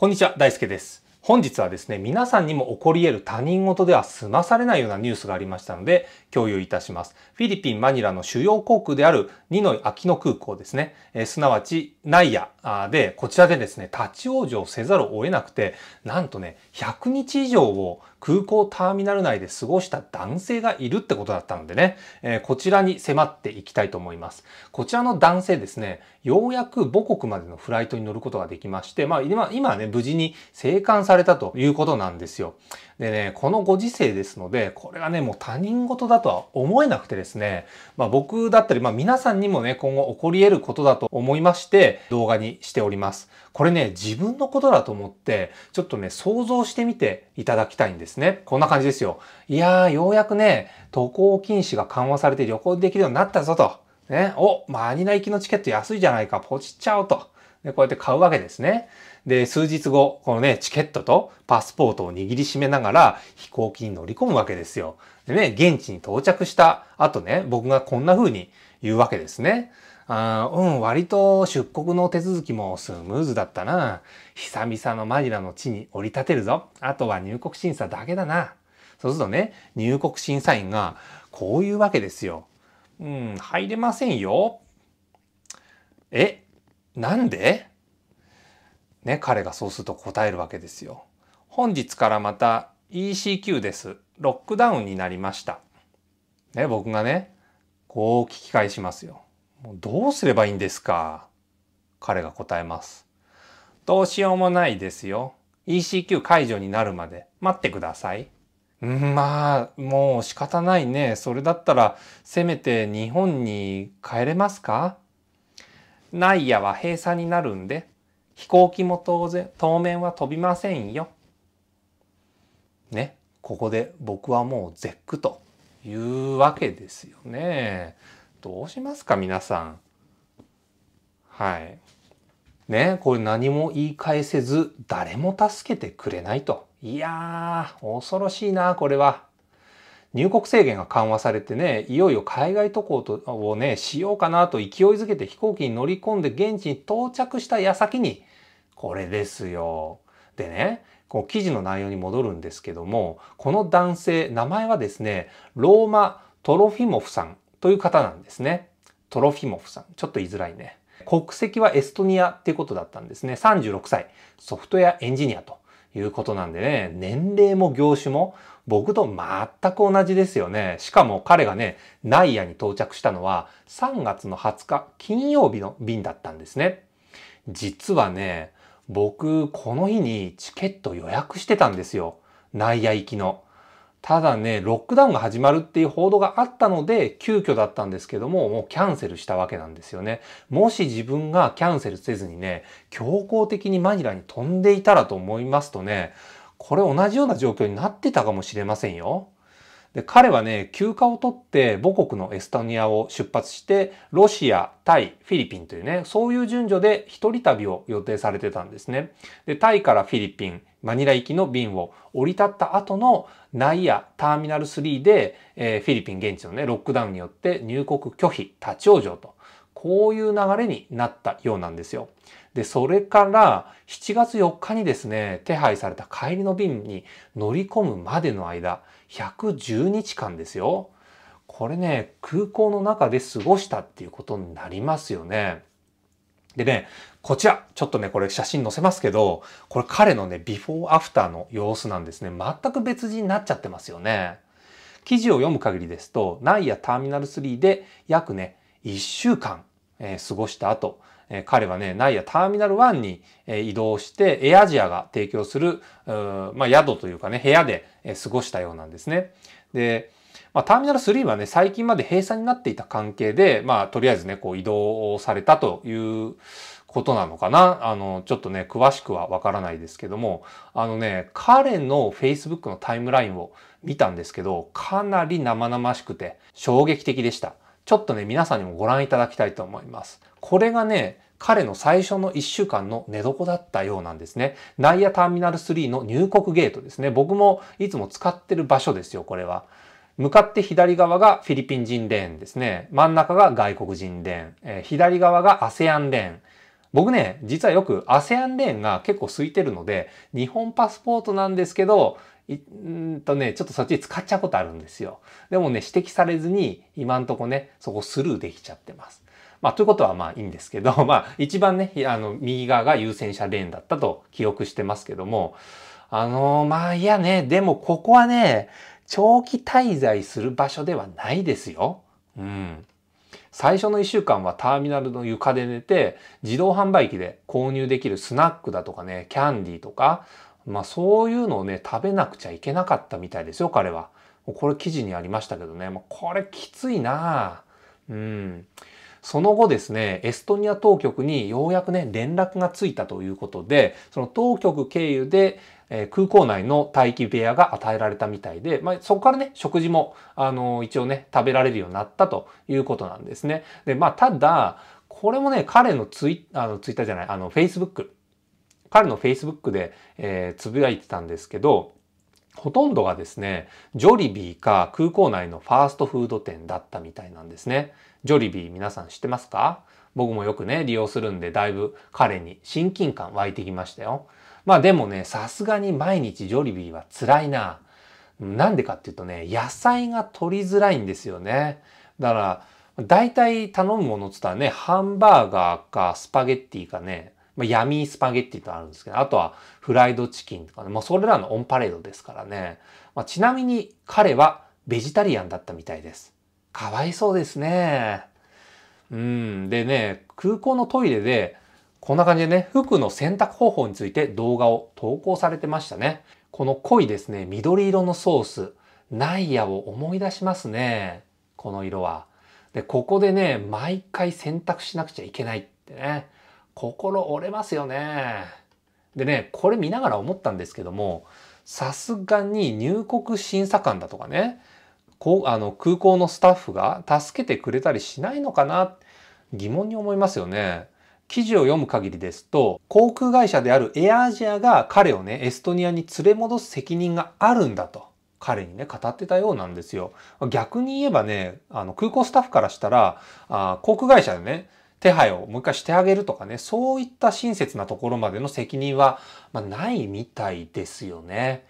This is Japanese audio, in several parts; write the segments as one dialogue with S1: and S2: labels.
S1: こんにちは、大輔です。本日はですね、皆さんにも起こり得る他人事では済まされないようなニュースがありましたので、共有いたします。フィリピン・マニラの主要航空であるニノイ・アキノ空港ですね、えー、すなわちナイアで、こちらでですね、立ち往生せざるを得なくて、なんとね、100日以上を空港ターミナル内で過ごした男性がいるってことだったのでね、えー、こちらに迫っていきたいと思います。こちらの男性ですね、ようやく母国までのフライトに乗ることができまして、まあ今、今ね、無事に生還されたということなんですよ。でね、このご時世ですので、これはね、もう他人事だとは思えなくてですね、まあ僕だったり、まあ皆さんにもね、今後起こり得ることだと思いまして、動画にしております。これね、自分のことだと思って、ちょっとね、想像してみていただきたいんですね。こんな感じですよ。いやー、ようやくね、渡航禁止が緩和されて旅行できるようになったぞと。ね、お、マニラ行きのチケット安いじゃないか、ポチっちゃおうと。で、こうやって買うわけですね。で、数日後、このね、チケットとパスポートを握りしめながら飛行機に乗り込むわけですよ。でね、現地に到着した後ね、僕がこんな風に言うわけですね。あうん、割と出国の手続きもスムーズだったな。久々のマニラの地に降り立てるぞ。あとは入国審査だけだな。そうするとね、入国審査員がこういうわけですよ。うん、入れませんよ。え、なんでね、彼がそうすると答えるわけですよ。本日からまた ECQ です。ロックダウンになりました。ね、僕がね、こう聞き返しますよ。もうどうすればいいんですか彼が答えます。どうしようもないですよ。ECQ 解除になるまで待ってください。まあ、もう仕方ないね。それだったら、せめて日本に帰れますかナイアは閉鎖になるんで、飛行機も当然、当面は飛びませんよ。ね。ここで僕はもう絶句というわけですよね。どうしますか皆さん。はい。ね。これ何も言い返せず、誰も助けてくれないと。いやー、恐ろしいな、これは。入国制限が緩和されてね、いよいよ海外渡航とをね、しようかなと勢いづけて飛行機に乗り込んで現地に到着した矢先に、これですよ。でね、こう記事の内容に戻るんですけども、この男性、名前はですね、ローマ・トロフィモフさんという方なんですね。トロフィモフさん。ちょっと言いづらいね。国籍はエストニアっていうことだったんですね。36歳。ソフトウェアエンジニアということなんでね、年齢も業種も僕と全く同じですよね。しかも彼がね、ナイアに到着したのは3月の20日金曜日の便だったんですね。実はね、僕この日にチケット予約してたんですよ。ナイア行きの。ただね、ロックダウンが始まるっていう報道があったので、急遽だったんですけども、もうキャンセルしたわけなんですよね。もし自分がキャンセルせずにね、強行的にマニラに飛んでいたらと思いますとね、これ同じような状況になってたかもしれませんよ。で彼はね、休暇を取って母国のエストニアを出発して、ロシア、タイ、フィリピンというね、そういう順序で一人旅を予定されてたんですね。で、タイからフィリピン、マニラ行きの便を降り立った後のナイアターミナル3で、えー、フィリピン現地のね、ロックダウンによって入国拒否、立ち往生と。こういう流れになったようなんですよ。で、それから7月4日にですね、手配された帰りの便に乗り込むまでの間、110日間ですよ。これね、空港の中で過ごしたっていうことになりますよね。でね、こちら、ちょっとね、これ写真載せますけど、これ彼のね、ビフォーアフターの様子なんですね。全く別人になっちゃってますよね。記事を読む限りですと、ナイアターミナル3で約ね、1週間、えー、過ごした後、え彼はね、ナイアターミナル1に、え移動して、エアジアが提供する、まあ、宿というかね、部屋で、え過ごしたようなんですね。で、まあ、ターミナル3はね、最近まで閉鎖になっていた関係で、まあ、とりあえずね、こう移動されたということなのかな。あの、ちょっとね、詳しくはわからないですけども、あのね、彼の Facebook のタイムラインを見たんですけど、かなり生々しくて衝撃的でした。ちょっとね、皆さんにもご覧いただきたいと思います。これがね、彼の最初の1週間の寝床だったようなんですね。ナイアターミナル3の入国ゲートですね。僕もいつも使ってる場所ですよ、これは。向かって左側がフィリピン人レーンですね。真ん中が外国人レーン。えー、左側が ASEAN レーン。僕ね、実はよく ASEAN レーンが結構空いてるので、日本パスポートなんですけど、うんとね、ちょっとそっち使っちゃうことあるんですよ。でもね、指摘されずに、今んとこね、そこスルーできちゃってます。まあ、ということはまあいいんですけど、まあ、一番ね、あの、右側が優先車レーンだったと記憶してますけども、あのー、まあ、いやね、でもここはね、長期滞在する場所ではないですよ。うん。最初の1週間はターミナルの床で寝て、自動販売機で購入できるスナックだとかね、キャンディーとか、まあそういうのをね、食べなくちゃいけなかったみたいですよ、彼は。これ記事にありましたけどね、まあ、これきついなうん。その後ですね、エストニア当局にようやくね、連絡がついたということで、その当局経由で、えー、空港内の待機部屋が与えられたみたいで、まあ、そこからね、食事も、あのー、一応ね、食べられるようになったということなんですね。で、まあ、ただ、これもね、彼のツイあのツイッターじゃない、あの、フェイスブック彼の Facebook で、えー、つぶやいてたんですけど、ほとんどがですね、ジョリビーか空港内のファーストフード店だったみたいなんですね。ジョリビー皆さん知ってますか僕もよくね、利用するんで、だいぶ彼に親近感湧いてきましたよ。まあでもね、さすがに毎日ジョリビーは辛いな。なんでかっていうとね、野菜が取りづらいんですよね。だから、大体頼むものっつったらね、ハンバーガーかスパゲッティかね、まあ、闇スパゲッティとあるんですけど、あとはフライドチキンとかね、もうそれらのオンパレードですからね。まあ、ちなみに彼はベジタリアンだったみたいです。かわいそうですね。うん。でね、空港のトイレで、こんな感じでね、服の洗濯方法について動画を投稿されてましたね。この濃いですね、緑色のソース、ナイアを思い出しますね。この色は。で、ここでね、毎回洗濯しなくちゃいけないってね。心折れますよね。でね、これ見ながら思ったんですけども、さすがに入国審査官だとかね、こうあの空港のスタッフが助けてくれたりしないのかな疑問に思いますよね。記事を読む限りですと、航空会社であるエアアジアが彼をね、エストニアに連れ戻す責任があるんだと。彼にね、語ってたようなんですよ。逆に言えばね、あの、空港スタッフからしたら、あ航空会社でね、手配をもう一回してあげるとかね、そういった親切なところまでの責任は、まあ、ないみたいですよね。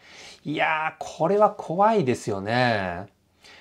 S1: いやー、これは怖いですよね。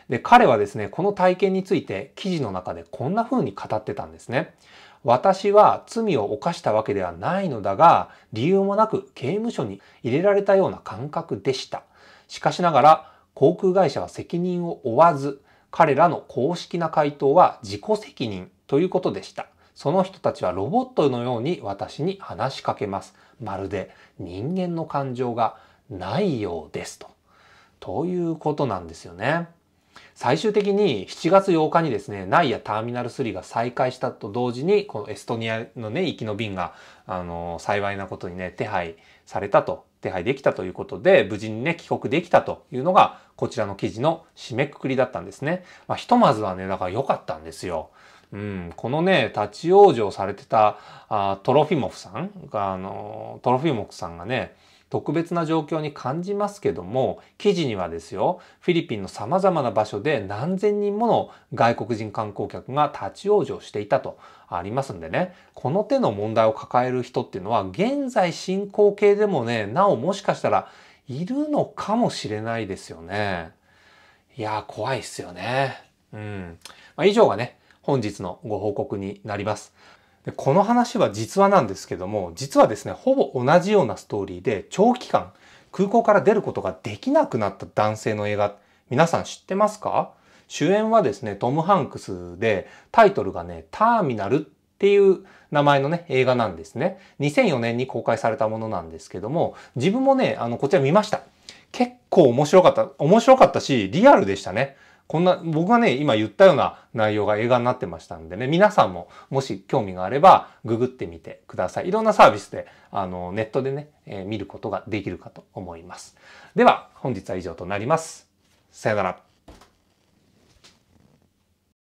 S1: で、彼はですね、この体験について記事の中でこんな風に語ってたんですね。私は罪を犯したわけではないのだが、理由もなく刑務所に入れられたような感覚でした。しかしながら、航空会社は責任を負わず、彼らの公式な回答は自己責任ということでした。その人たちはロボットのように私に話しかけます。まるで人間の感情がないようですと。ということなんですよね。最終的に7月8日にですね、ナイアターミナル3が再開したと同時に、このエストニアのね、行きの便が、あの、幸いなことにね、手配されたと、手配できたということで、無事にね、帰国できたというのが、こちらの記事の締めくくりだったんですね。まあ、ひとまずはね、だから良かったんですよ。うん、このね立ち往生されてたあトロフィモフさんがあのトロフィモフさんがね特別な状況に感じますけども記事にはですよフィリピンのさまざまな場所で何千人もの外国人観光客が立ち往生していたとありますんでねこの手の問題を抱える人っていうのは現在進行形でもねなおもしかしたらいるのかもしれないですよね。いや怖いっすよね。うん。まあ、以上がね本日のご報告になります。でこの話は実話なんですけども実はですねほぼ同じようなストーリーで長期間空港から出ることができなくなった男性の映画皆さん知ってますか主演はですねトム・ハンクスでタイトルがね「ターミナル」っていう名前のね映画なんですね2004年に公開されたものなんですけども自分もねあのこちら見ました結構面白かった面白かったしリアルでしたねこんな、僕がね、今言ったような内容が映画になってましたんでね、皆さんももし興味があれば、ググってみてください。いろんなサービスで、あの、ネットでね、えー、見ることができるかと思います。では、本日は以上となります。さよなら。